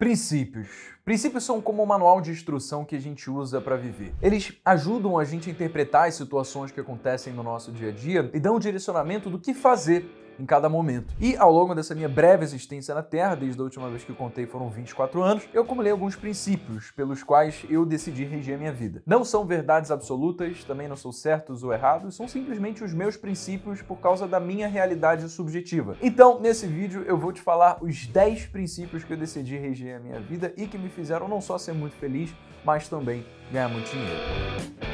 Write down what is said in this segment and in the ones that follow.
Princípios. Princípios são como o um manual de instrução que a gente usa para viver. Eles ajudam a gente a interpretar as situações que acontecem no nosso dia a dia e dão um direcionamento do que fazer em cada momento. E ao longo dessa minha breve existência na Terra, desde a última vez que eu contei foram 24 anos, eu acumulei alguns princípios pelos quais eu decidi reger minha vida. Não são verdades absolutas, também não são certos ou errados, são simplesmente os meus princípios por causa da minha realidade subjetiva. Então, nesse vídeo eu vou te falar os 10 princípios que eu decidi reger a minha vida e que me fizeram não só ser muito feliz, mas também ganhar muito dinheiro.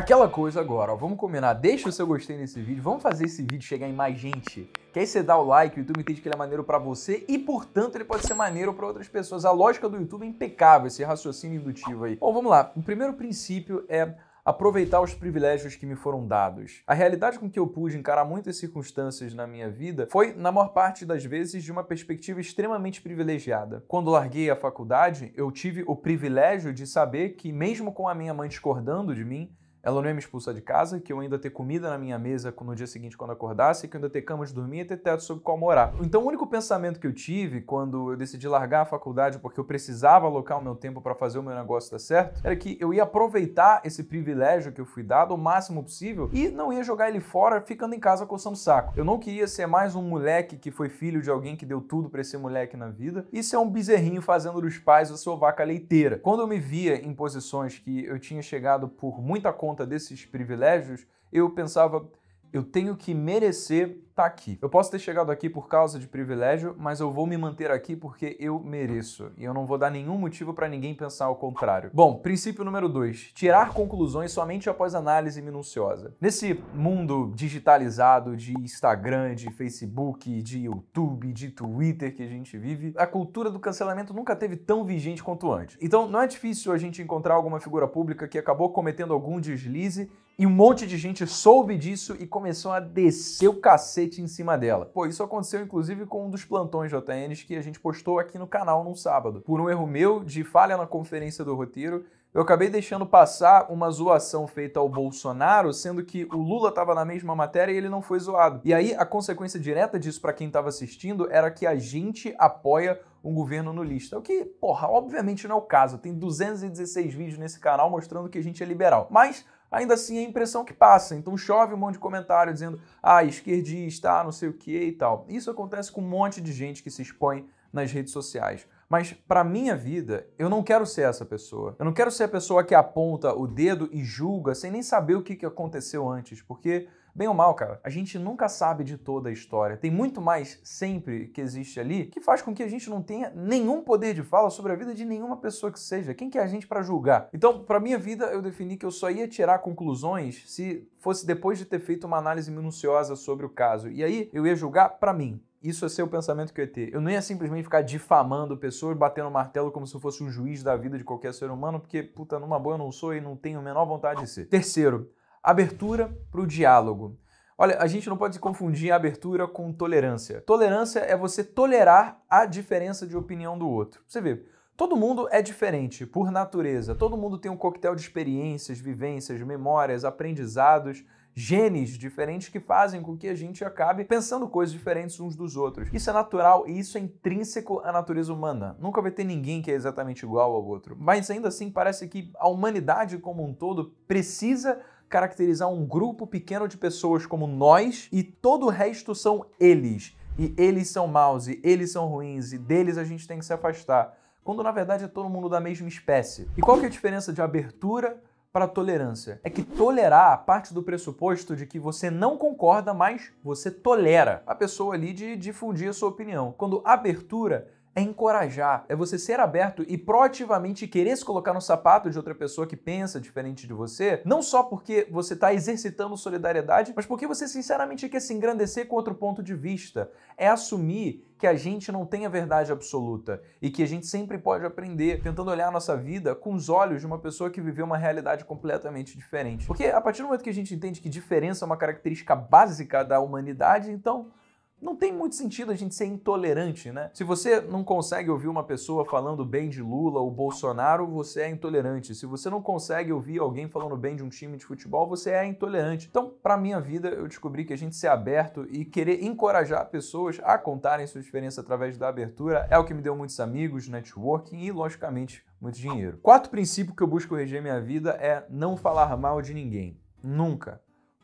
Aquela coisa agora, ó, vamos combinar, deixa o seu gostei nesse vídeo, vamos fazer esse vídeo chegar em mais gente. Que aí você dá o like, o YouTube entende que ele é maneiro para você e, portanto, ele pode ser maneiro para outras pessoas. A lógica do YouTube é impecável, esse raciocínio indutivo aí. Bom, vamos lá. O primeiro princípio é aproveitar os privilégios que me foram dados. A realidade com que eu pude encarar muitas circunstâncias na minha vida foi, na maior parte das vezes, de uma perspectiva extremamente privilegiada. Quando larguei a faculdade, eu tive o privilégio de saber que, mesmo com a minha mãe discordando de mim, ela não ia me expulsar de casa, que eu ainda ter comida na minha mesa no dia seguinte quando acordasse, que eu ainda ter cama de dormir e ter teto sobre qual morar. Então o único pensamento que eu tive quando eu decidi largar a faculdade porque eu precisava alocar o meu tempo para fazer o meu negócio dar certo, era que eu ia aproveitar esse privilégio que eu fui dado o máximo possível e não ia jogar ele fora ficando em casa coçando saco. Eu não queria ser mais um moleque que foi filho de alguém que deu tudo para esse moleque na vida e ser um bezerrinho fazendo dos pais a sua vaca leiteira. Quando eu me via em posições que eu tinha chegado por muita conta conta desses privilégios, eu pensava, eu tenho que merecer estar tá aqui. Eu posso ter chegado aqui por causa de privilégio, mas eu vou me manter aqui porque eu mereço. E eu não vou dar nenhum motivo para ninguém pensar ao contrário. Bom, princípio número dois: tirar conclusões somente após análise minuciosa. Nesse mundo digitalizado de Instagram, de Facebook, de YouTube, de Twitter que a gente vive, a cultura do cancelamento nunca teve tão vigente quanto antes. Então, não é difícil a gente encontrar alguma figura pública que acabou cometendo algum deslize e um monte de gente soube disso e começou a descer o cacete em cima dela. Pô, isso aconteceu inclusive com um dos plantões JNs que a gente postou aqui no canal num sábado. Por um erro meu de falha na conferência do roteiro, eu acabei deixando passar uma zoação feita ao Bolsonaro, sendo que o Lula estava na mesma matéria e ele não foi zoado. E aí a consequência direta disso para quem estava assistindo era que a gente apoia um governo lista. O que, porra, obviamente não é o caso. Tem 216 vídeos nesse canal mostrando que a gente é liberal. Mas ainda assim é a impressão que passa. Então chove um monte de comentário dizendo, ah, esquerdista, ah, não sei o que e tal. Isso acontece com um monte de gente que se expõe nas redes sociais. Mas para minha vida, eu não quero ser essa pessoa. Eu não quero ser a pessoa que aponta o dedo e julga sem nem saber o que aconteceu antes, porque Bem ou mal, cara, a gente nunca sabe de toda a história. Tem muito mais sempre que existe ali que faz com que a gente não tenha nenhum poder de fala sobre a vida de nenhuma pessoa que seja. Quem que é a gente para julgar? Então, para minha vida, eu defini que eu só ia tirar conclusões se fosse depois de ter feito uma análise minuciosa sobre o caso. E aí eu ia julgar para mim isso é ser o pensamento que eu é ia ter. Eu não ia simplesmente ficar difamando pessoas, batendo martelo como se eu fosse um juiz da vida de qualquer ser humano, porque, puta, numa boa eu não sou e não tenho a menor vontade de ser. Terceiro, abertura para o diálogo. Olha, a gente não pode se confundir abertura com tolerância. Tolerância é você tolerar a diferença de opinião do outro. Você vê, Todo mundo é diferente, por natureza. Todo mundo tem um coquetel de experiências, vivências, memórias, aprendizados genes diferentes que fazem com que a gente acabe pensando coisas diferentes uns dos outros. Isso é natural e isso é intrínseco à natureza humana. Nunca vai ter ninguém que é exatamente igual ao outro. Mas ainda assim, parece que a humanidade como um todo precisa caracterizar um grupo pequeno de pessoas como nós e todo o resto são eles. E eles são maus, e eles são ruins, e deles a gente tem que se afastar. Quando na verdade é todo mundo da mesma espécie. E qual que é a diferença de abertura para tolerância. É que tolerar parte do pressuposto de que você não concorda, mas você tolera a pessoa ali de difundir a sua opinião. Quando abertura é encorajar, é você ser aberto e proativamente querer se colocar no sapato de outra pessoa que pensa diferente de você, não só porque você está exercitando solidariedade, mas porque você sinceramente quer se engrandecer com outro ponto de vista. É assumir que a gente não tem a verdade absoluta e que a gente sempre pode aprender tentando olhar a nossa vida com os olhos de uma pessoa que viveu uma realidade completamente diferente. Porque a partir do momento que a gente entende que diferença é uma característica básica da humanidade, então não tem muito sentido a gente ser intolerante, né? Se você não consegue ouvir uma pessoa falando bem de Lula ou Bolsonaro, você é intolerante. Se você não consegue ouvir alguém falando bem de um time de futebol, você é intolerante. Então, para minha vida, eu descobri que a gente ser aberto e querer encorajar pessoas a contarem sua experiência através da abertura é o que me deu muitos amigos, networking e, logicamente, muito dinheiro. Quarto princípio que eu busco reger minha vida é não falar mal de ninguém. Nunca.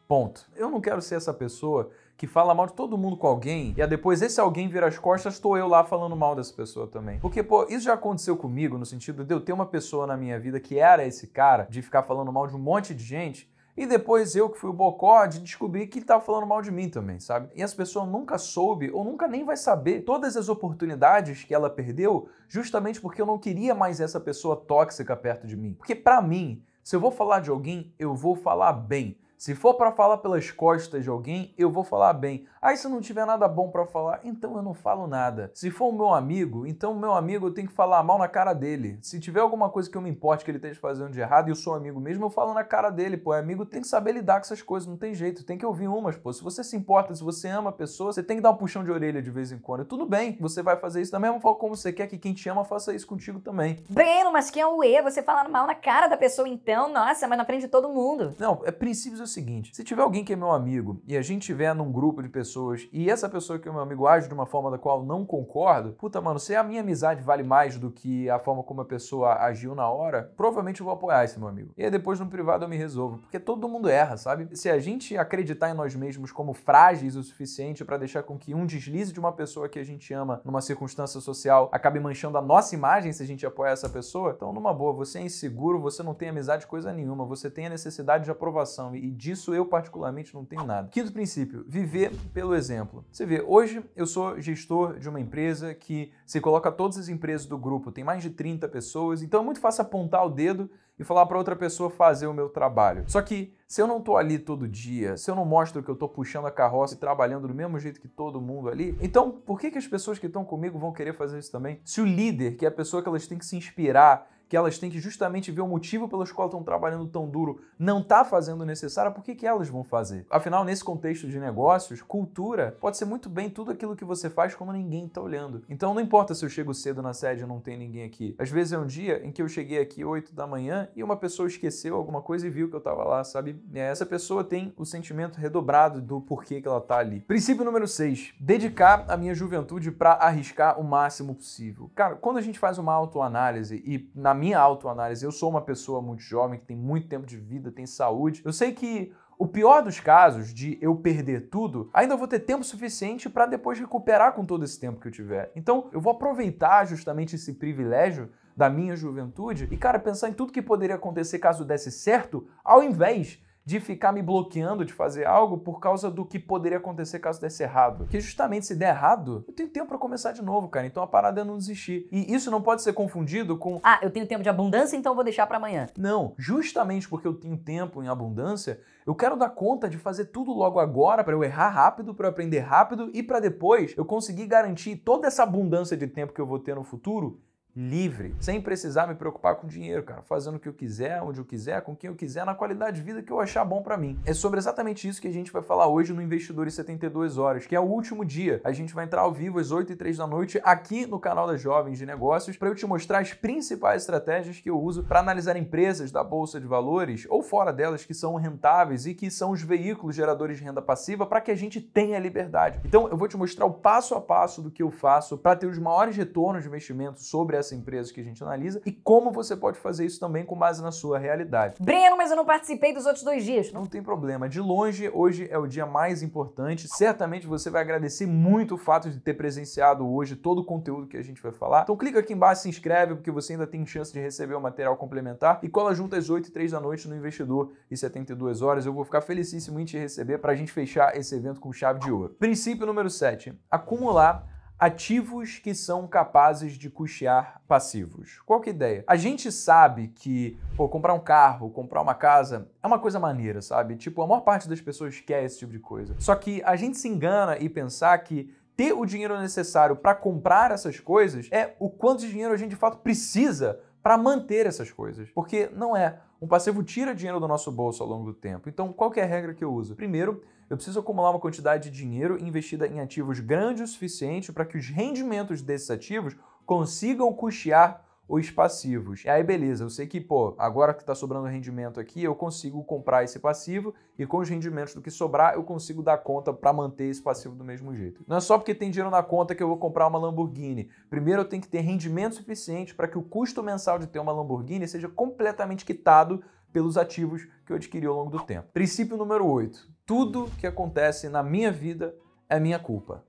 Ponto. Eu não quero ser essa pessoa que fala mal de todo mundo com alguém, e depois esse alguém vira as costas, estou eu lá falando mal dessa pessoa também. Porque, pô, isso já aconteceu comigo, no sentido de eu ter uma pessoa na minha vida que era esse cara, de ficar falando mal de um monte de gente, e depois eu, que fui o bocó, de descobrir que ele estava falando mal de mim também, sabe? E essa pessoa nunca soube ou nunca nem vai saber todas as oportunidades que ela perdeu, justamente porque eu não queria mais essa pessoa tóxica perto de mim. Porque para mim, se eu vou falar de alguém, eu vou falar bem. Se for para falar pelas costas de alguém, eu vou falar bem. Aí se não tiver nada bom para falar, então eu não falo nada. Se for o meu amigo, então o meu amigo eu tenho que falar mal na cara dele. Se tiver alguma coisa que eu me importe que ele esteja fazendo de errado e eu sou amigo mesmo, eu falo na cara dele, pô. É amigo tem que saber lidar com essas coisas, não tem jeito, tem que ouvir umas, pô. Se você se importa, se você ama a pessoa, você tem que dar um puxão de orelha de vez em quando. tudo bem, você vai fazer isso da mesma forma como você quer que quem te ama faça isso contigo também. Breno, mas quem é o E? Você falando mal na cara da pessoa então? Nossa, mas na frente de todo mundo. Não, é princípios o seguinte: se tiver alguém que é meu amigo e a gente tiver num grupo de pessoas e essa pessoa que é meu amigo age de uma forma da qual não concordo, puta, mano, se a minha amizade vale mais do que a forma como a pessoa agiu na hora, provavelmente eu vou apoiar esse meu amigo. E aí depois no privado eu me resolvo, porque todo mundo erra, sabe? Se a gente acreditar em nós mesmos como frágeis o suficiente para deixar com que um deslize de uma pessoa que a gente ama numa circunstância social acabe manchando a nossa imagem se a gente apoiar essa pessoa, então numa boa, você é inseguro, você não tem amizade coisa nenhuma, você tem a necessidade de aprovação e disso eu particularmente não tenho nada. Quinto princípio, viver pelo exemplo. Você vê, hoje eu sou gestor de uma empresa que se coloca todas as empresas do grupo, tem mais de 30 pessoas, então é muito fácil apontar o dedo e falar para outra pessoa fazer o meu trabalho. Só que se eu não estou ali todo dia, se eu não mostro que eu estou puxando a carroça e trabalhando do mesmo jeito que todo mundo ali, então por que, que as pessoas que estão comigo vão querer fazer isso também? Se o líder, que é a pessoa que elas têm que se inspirar, que elas têm que justamente ver o motivo pelos quais estão trabalhando tão duro, não está fazendo o necessário, por que, que elas vão fazer? Afinal, nesse contexto de negócios, cultura pode ser muito bem tudo aquilo que você faz como ninguém está olhando. Então não importa se eu chego cedo na sede e não tem ninguém aqui. Às vezes é um dia em que eu cheguei aqui 8 da manhã e uma pessoa esqueceu alguma coisa e viu que eu estava lá, sabe? E essa pessoa tem o sentimento redobrado do porquê que ela está ali. Princípio número 6. Dedicar a minha juventude para arriscar o máximo possível. Cara, quando a gente faz uma autoanálise e na minha autoanálise, eu sou uma pessoa muito jovem, que tem muito tempo de vida, tem saúde. Eu sei que o pior dos casos de eu perder tudo, ainda vou ter tempo suficiente para depois recuperar com todo esse tempo que eu tiver. Então, eu vou aproveitar justamente esse privilégio da minha juventude e, cara, pensar em tudo que poderia acontecer caso desse certo, ao invés de ficar me bloqueando de fazer algo por causa do que poderia acontecer caso desse errado. Que justamente se der errado, eu tenho tempo para começar de novo, cara. Então a parada é não desistir. E isso não pode ser confundido com ah, eu tenho tempo de abundância, então vou deixar para amanhã. Não, justamente porque eu tenho tempo em abundância, eu quero dar conta de fazer tudo logo agora para eu errar rápido, para aprender rápido e para depois eu conseguir garantir toda essa abundância de tempo que eu vou ter no futuro livre, sem precisar me preocupar com dinheiro, cara, fazendo o que eu quiser, onde eu quiser, com quem eu quiser, na qualidade de vida que eu achar bom para mim. É sobre exatamente isso que a gente vai falar hoje no Investidores 72 Horas, que é o último dia. A gente vai entrar ao vivo às 8 e três da noite aqui no canal das Jovens de Negócios para eu te mostrar as principais estratégias que eu uso para analisar empresas da bolsa de valores ou fora delas que são rentáveis e que são os veículos geradores de renda passiva para que a gente tenha liberdade. Então, eu vou te mostrar o passo a passo do que eu faço para ter os maiores retornos de investimento sobre essa empresas que a gente analisa e como você pode fazer isso também com base na sua realidade. Breno, mas eu não participei dos outros dois dias. Não tem problema. De longe, hoje é o dia mais importante. Certamente você vai agradecer muito o fato de ter presenciado hoje todo o conteúdo que a gente vai falar. Então clica aqui embaixo, se inscreve, porque você ainda tem chance de receber o material complementar e cola junto às 8 e 3 da noite no Investidor e 72 horas. Eu vou ficar felicíssimo em te receber para a gente fechar esse evento com chave de ouro. Princípio número 7. Acumular ativos que são capazes de custear passivos. Qual que é a ideia? A gente sabe que pô, comprar um carro, comprar uma casa é uma coisa maneira, sabe? Tipo, a maior parte das pessoas quer esse tipo de coisa. Só que a gente se engana e pensar que ter o dinheiro necessário para comprar essas coisas é o quanto de dinheiro a gente de fato precisa para manter essas coisas. Porque não é. Um passivo tira dinheiro do nosso bolso ao longo do tempo. Então, qual é a regra que eu uso? Primeiro, eu preciso acumular uma quantidade de dinheiro investida em ativos grande o suficiente para que os rendimentos desses ativos consigam custear os passivos. E aí, beleza, eu sei que, pô, agora que está sobrando rendimento aqui, eu consigo comprar esse passivo e com os rendimentos do que sobrar, eu consigo dar conta para manter esse passivo do mesmo jeito. Não é só porque tem dinheiro na conta que eu vou comprar uma Lamborghini. Primeiro eu tenho que ter rendimento suficiente para que o custo mensal de ter uma Lamborghini seja completamente quitado pelos ativos que eu adquiri ao longo do tempo. Princípio número 8 tudo que acontece na minha vida é minha culpa.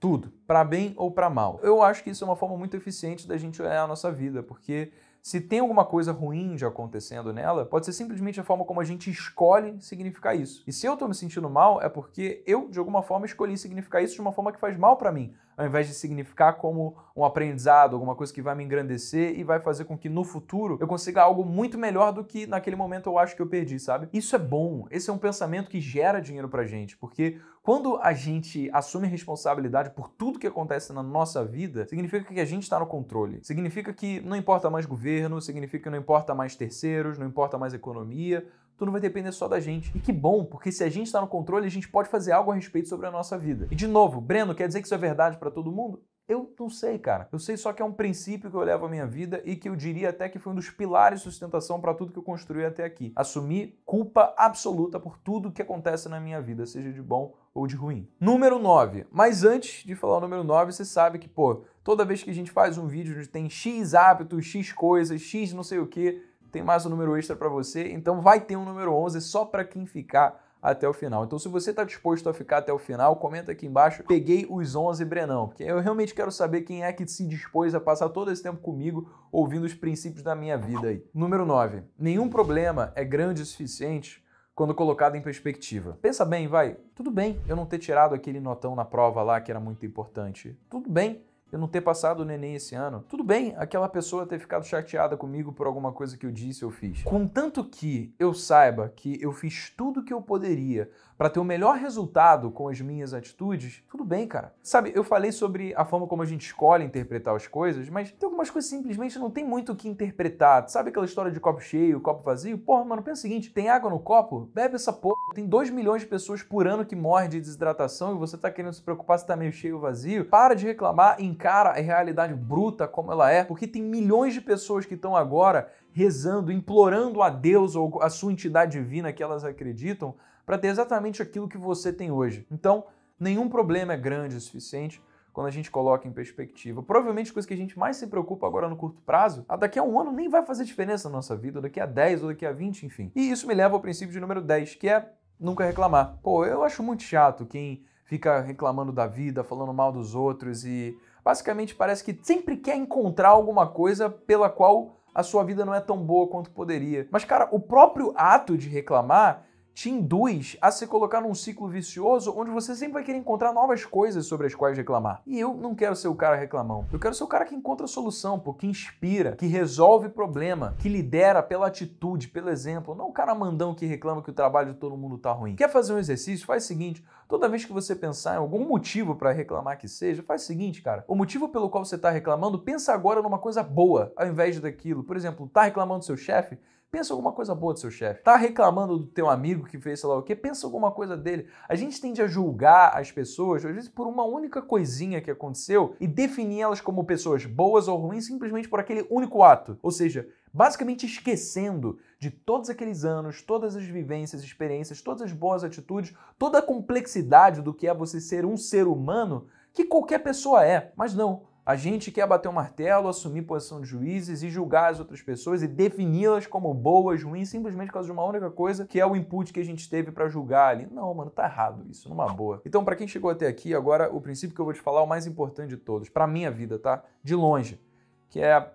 Tudo, para bem ou para mal. Eu acho que isso é uma forma muito eficiente da gente olhar a nossa vida, porque se tem alguma coisa ruim já acontecendo nela, pode ser simplesmente a forma como a gente escolhe significar isso. E se eu estou me sentindo mal, é porque eu, de alguma forma, escolhi significar isso de uma forma que faz mal para mim ao invés de significar como um aprendizado, alguma coisa que vai me engrandecer e vai fazer com que no futuro eu consiga algo muito melhor do que naquele momento eu acho que eu perdi, sabe? Isso é bom. Esse é um pensamento que gera dinheiro pra gente, porque quando a gente assume responsabilidade por tudo que acontece na nossa vida, significa que a gente está no controle. Significa que não importa mais governo, significa que não importa mais terceiros, não importa mais economia, não vai depender só da gente. E que bom, porque se a gente está no controle, a gente pode fazer algo a respeito sobre a nossa vida. E de novo, Breno, quer dizer que isso é verdade para todo mundo? Eu não sei, cara. Eu sei só que é um princípio que eu levo à minha vida e que eu diria até que foi um dos pilares de sustentação para tudo que eu construí até aqui. Assumir culpa absoluta por tudo que acontece na minha vida, seja de bom ou de ruim. Número 9. Mas antes de falar o número 9, você sabe que, pô, toda vez que a gente faz um vídeo onde tem X hábitos, X coisas, X não sei o que, tem mais um número extra para você, então vai ter um número 11 só para quem ficar até o final. Então, se você está disposto a ficar até o final, comenta aqui embaixo. Peguei os 11 Brenão, porque eu realmente quero saber quem é que se dispôs a passar todo esse tempo comigo, ouvindo os princípios da minha vida aí. Número 9. Nenhum problema é grande o suficiente quando colocado em perspectiva. Pensa bem, vai. Tudo bem eu não ter tirado aquele notão na prova lá que era muito importante. Tudo bem eu não ter passado o neném esse ano. Tudo bem aquela pessoa ter ficado chateada comigo por alguma coisa que eu disse ou fiz. Contanto que eu saiba que eu fiz tudo o que eu poderia para ter o melhor resultado com as minhas atitudes, tudo bem, cara. Sabe, eu falei sobre a forma como a gente escolhe interpretar as coisas, mas tem algumas coisas que simplesmente não tem muito o que interpretar. Sabe aquela história de copo cheio, copo vazio? Porra, mano, pensa o seguinte: tem água no copo? Bebe essa porra. Tem 2 milhões de pessoas por ano que morrem de desidratação e você tá querendo se preocupar se tá meio cheio ou vazio. Para de reclamar, encara a realidade bruta como ela é, porque tem milhões de pessoas que estão agora rezando, implorando a Deus ou a sua entidade divina que elas acreditam para ter exatamente aquilo que você tem hoje. Então, nenhum problema é grande o suficiente quando a gente coloca em perspectiva. Provavelmente a coisa que a gente mais se preocupa agora no curto prazo, a daqui a um ano nem vai fazer diferença na nossa vida, daqui a 10 ou daqui a 20, enfim. E isso me leva ao princípio de número 10, que é nunca reclamar. Pô, eu acho muito chato quem fica reclamando da vida, falando mal dos outros e basicamente parece que sempre quer encontrar alguma coisa pela qual a sua vida não é tão boa quanto poderia. Mas cara, o próprio ato de reclamar te induz a se colocar num ciclo vicioso onde você sempre vai querer encontrar novas coisas sobre as quais reclamar. E eu não quero ser o cara reclamão. Eu quero ser o cara que encontra solução, pô, que inspira, que resolve problema, que lidera pela atitude, pelo exemplo. Não o cara mandão que reclama que o trabalho de todo mundo tá ruim. Quer fazer um exercício? Faz o seguinte. Toda vez que você pensar em algum motivo para reclamar que seja, faz o seguinte, cara. O motivo pelo qual você está reclamando, pensa agora numa coisa boa, ao invés daquilo. Por exemplo, tá reclamando do seu chefe? Pensa alguma coisa boa do seu chefe. Tá reclamando do teu amigo que fez sei lá o quê? Pensa alguma coisa dele. A gente tende a julgar as pessoas, às vezes, por uma única coisinha que aconteceu e definir elas como pessoas boas ou ruins simplesmente por aquele único ato. Ou seja, basicamente esquecendo de todos aqueles anos, todas as vivências, experiências, todas as boas atitudes, toda a complexidade do que é você ser um ser humano que qualquer pessoa é. Mas não, a gente quer bater o martelo, assumir posição de juízes e julgar as outras pessoas e defini-las como boas, ruins, simplesmente por causa de uma única coisa, que é o input que a gente teve para julgar ali. Não, mano, tá errado isso, numa boa. Então, para quem chegou até aqui, agora o princípio que eu vou te falar é o mais importante de todos, para minha vida, tá? De longe, que é a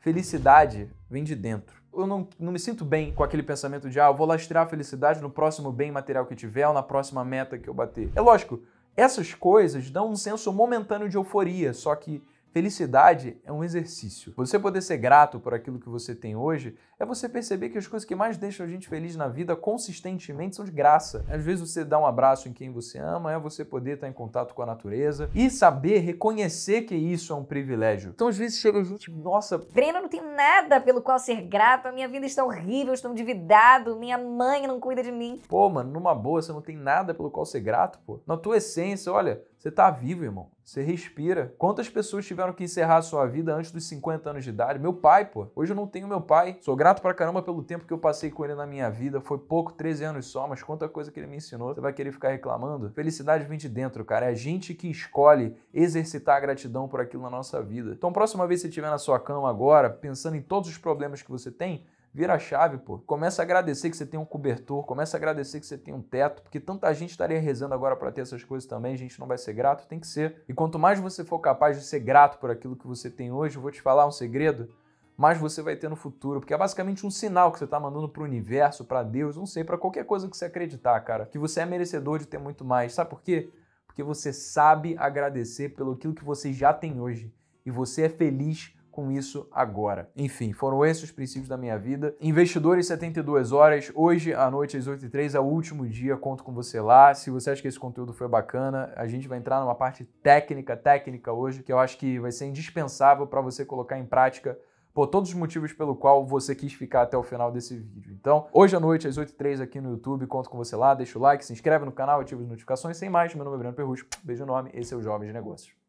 felicidade vem de dentro eu não, não, me sinto bem com aquele pensamento de, ah, eu vou lastrear a felicidade no próximo bem material que tiver ou na próxima meta que eu bater. É lógico, essas coisas dão um senso momentâneo de euforia, só que Felicidade é um exercício. Você poder ser grato por aquilo que você tem hoje é você perceber que as coisas que mais deixam a gente feliz na vida consistentemente são de graça. Às vezes você dá um abraço em quem você ama, é você poder estar em contato com a natureza e saber reconhecer que isso é um privilégio. Então às vezes chega a gente, nossa, Breno, não tem nada pelo qual ser grato, a minha vida está horrível, estou endividado, minha mãe não cuida de mim. Pô, mano, numa boa, você não tem nada pelo qual ser grato, pô. Na tua essência, olha, você está vivo, irmão. Você respira. Quantas pessoas tiveram que encerrar a sua vida antes dos 50 anos de idade? Meu pai, pô. Hoje eu não tenho meu pai. Sou grato pra caramba pelo tempo que eu passei com ele na minha vida. Foi pouco, 13 anos só, mas quanta coisa que ele me ensinou. Você vai querer ficar reclamando? Felicidade vem de dentro, cara. É a gente que escolhe exercitar a gratidão por aquilo na nossa vida. Então, próxima vez que você estiver na sua cama agora, pensando em todos os problemas que você tem, Vira a chave, pô. Começa a agradecer que você tem um cobertor, começa a agradecer que você tem um teto, porque tanta gente estaria rezando agora para ter essas coisas também, a gente não vai ser grato, tem que ser. E quanto mais você for capaz de ser grato por aquilo que você tem hoje, eu vou te falar um segredo, mais você vai ter no futuro, porque é basicamente um sinal que você está mandando para o universo, para Deus, não sei, para qualquer coisa que você acreditar, cara, que você é merecedor de ter muito mais. Sabe por quê? Porque você sabe agradecer pelo aquilo que você já tem hoje e você é feliz com isso agora. Enfim, foram esses os princípios da minha vida. Investidores 72 horas, hoje à noite às 8 h 3 é o último dia, conto com você lá. Se você acha que esse conteúdo foi bacana, a gente vai entrar numa parte técnica, técnica hoje, que eu acho que vai ser indispensável para você colocar em prática por todos os motivos pelo qual você quis ficar até o final desse vídeo. Então, hoje à noite, às 8h03 aqui no YouTube, conto com você lá, deixa o like, se inscreve no canal, ativa as notificações. Sem mais, meu nome é Bruno Perrusco, beijo enorme, esse é o Jovem de Negócios.